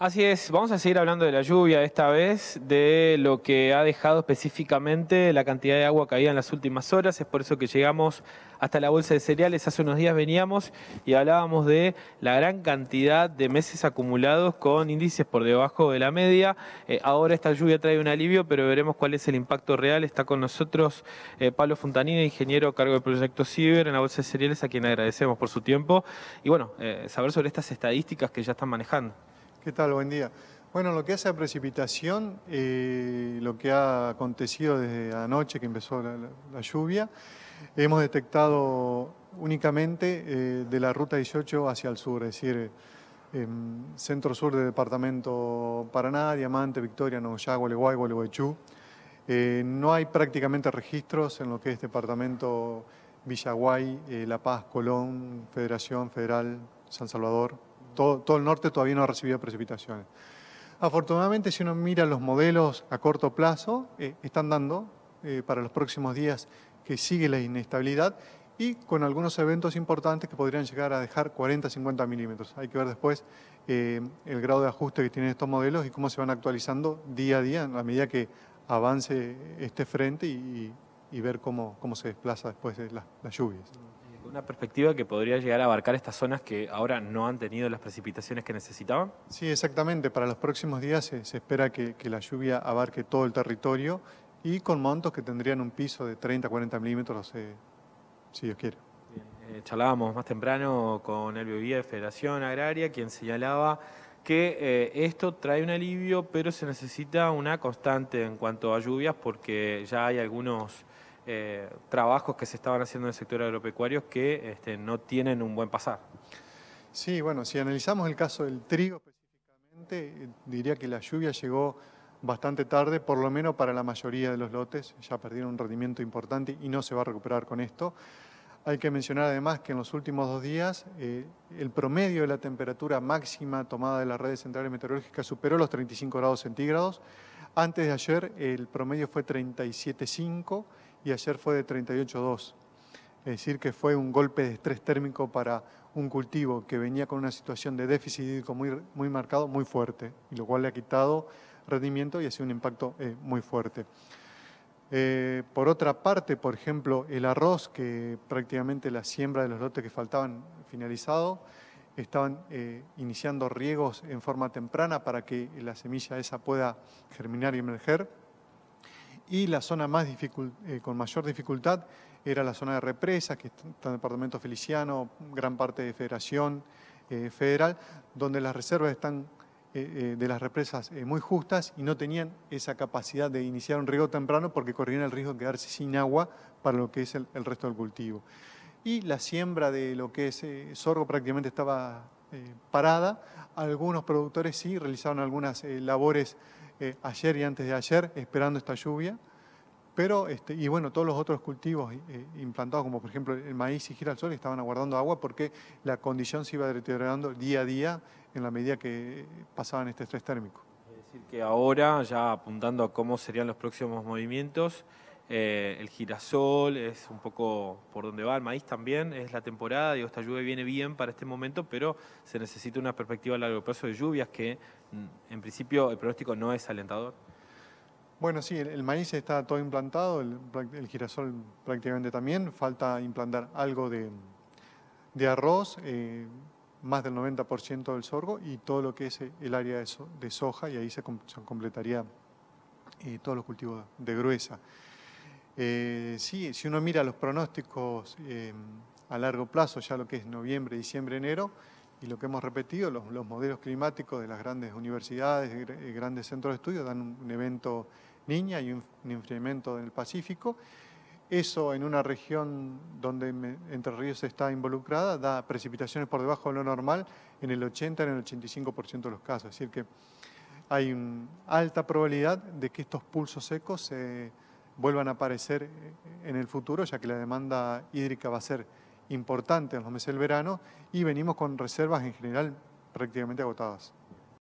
Así es, vamos a seguir hablando de la lluvia esta vez, de lo que ha dejado específicamente la cantidad de agua caída en las últimas horas, es por eso que llegamos hasta la bolsa de cereales, hace unos días veníamos y hablábamos de la gran cantidad de meses acumulados con índices por debajo de la media, eh, ahora esta lluvia trae un alivio, pero veremos cuál es el impacto real, está con nosotros eh, Pablo Fontanini, ingeniero a cargo del proyecto Ciber en la bolsa de cereales, a quien agradecemos por su tiempo, y bueno, eh, saber sobre estas estadísticas que ya están manejando. ¿Qué tal? Buen día. Bueno, lo que hace a precipitación, eh, lo que ha acontecido desde anoche que empezó la, lluvia, hemos detectado únicamente eh, de la ruta 18 hacia el sur, es decir, centro-sur del departamento Paraná, Diamante, Victoria, Nogoyá, Gualeguay, Gualeguaychú. Eh, no hay prácticamente registros en lo que es departamento Villaguay, La Paz, Colón, Federación Federal, San Salvador todo, el norte todavía no ha recibido precipitaciones. Afortunadamente, si uno mira los modelos a corto plazo, eh, están dando eh, para los próximos días que sigue la inestabilidad y con algunos eventos importantes que podrían llegar a dejar 40-50 milímetros. Hay que ver después eh, el grado de ajuste que tienen estos modelos y cómo se van actualizando día a día a medida que avance este frente y, ver cómo, se desplaza después las lluvias una perspectiva que podría llegar a abarcar estas zonas que ahora no han tenido las precipitaciones que necesitaban? Sí, exactamente. Para los próximos días se, espera que, la lluvia abarque todo el territorio y con montos que tendrían un piso de 30, 40 milímetros, eh, si Dios quiere. Bien, eh, charlábamos más temprano con el Vía de Federación Agraria, quien señalaba que eh, esto trae un alivio, pero se necesita una constante en cuanto a lluvias porque ya hay algunos eh, trabajos que se estaban haciendo en el sector agropecuario que este, no tienen un buen pasar. Sí, bueno, si analizamos el caso del trigo específicamente, eh, diría que la lluvia llegó bastante tarde, por lo menos para la mayoría de los lotes, ya perdieron un rendimiento importante y no se va a recuperar con esto. Hay que mencionar además que en los últimos dos días eh, el promedio de la temperatura máxima tomada de las redes centrales meteorológicas superó los 35 grados centígrados. Antes de ayer el promedio fue 37,5 y ayer fue de 38,2. Es decir, que fue un golpe de estrés térmico para un cultivo que venía con una situación de déficit hídrico muy, muy marcado, muy fuerte, y lo cual le ha quitado rendimiento y ha sido un impacto eh, muy fuerte. Eh, por otra parte, por ejemplo, el arroz, que prácticamente la siembra de los lotes que faltaban finalizado, estaban eh, iniciando riegos en forma temprana para que la semilla esa pueda germinar y emerger y la zona más eh, con mayor dificultad era la zona de represas, que está en el departamento feliciano, gran parte de Federación eh, Federal, donde las reservas están eh, de las represas muy justas y no tenían esa capacidad de iniciar un riego temprano porque corrían el riesgo de quedarse sin agua para lo que es el, el resto del cultivo. Y la siembra de lo que es sorgo prácticamente estaba eh, parada. Algunos productores sí realizaron algunas eh, labores eh, ayer y antes de ayer, esperando esta lluvia. Pero, este, y bueno, todos los otros cultivos implantados, como por ejemplo el maíz y girasol, estaban aguardando agua porque la condición se iba deteriorando día a día en la medida que pasaban este estrés térmico. Es decir, que ahora, ya apuntando a cómo serían los próximos movimientos, eh, el girasol es un poco por donde va, el maíz también es la temporada, digo, esta lluvia viene bien para este momento, pero se necesita una perspectiva a largo plazo de lluvias que mm, en principio el pronóstico no es alentador. Bueno, sí, el, maíz está todo implantado, el, girasol prácticamente también, falta implantar algo de, arroz, eh, más del 90% del sorgo y todo lo que es eh, el área de, soja y ahí se, completaría todos los cultivos de gruesa. Eh, sí, si uno mira los pronósticos eh, a largo plazo, ya lo que es noviembre, diciembre, enero, y lo que hemos repetido, los, modelos climáticos de las grandes universidades, eh, grandes centros de estudio, dan un, evento niña y un, un enfriamiento en el Pacífico. Eso en una región donde Entre Ríos está involucrada da precipitaciones por debajo de lo normal en el 80, en el 85% de los casos. Es decir que hay alta probabilidad de que estos pulsos secos se vuelvan a aparecer en el futuro, ya que la demanda hídrica va a ser importante en los meses del verano y venimos con reservas en general prácticamente agotadas.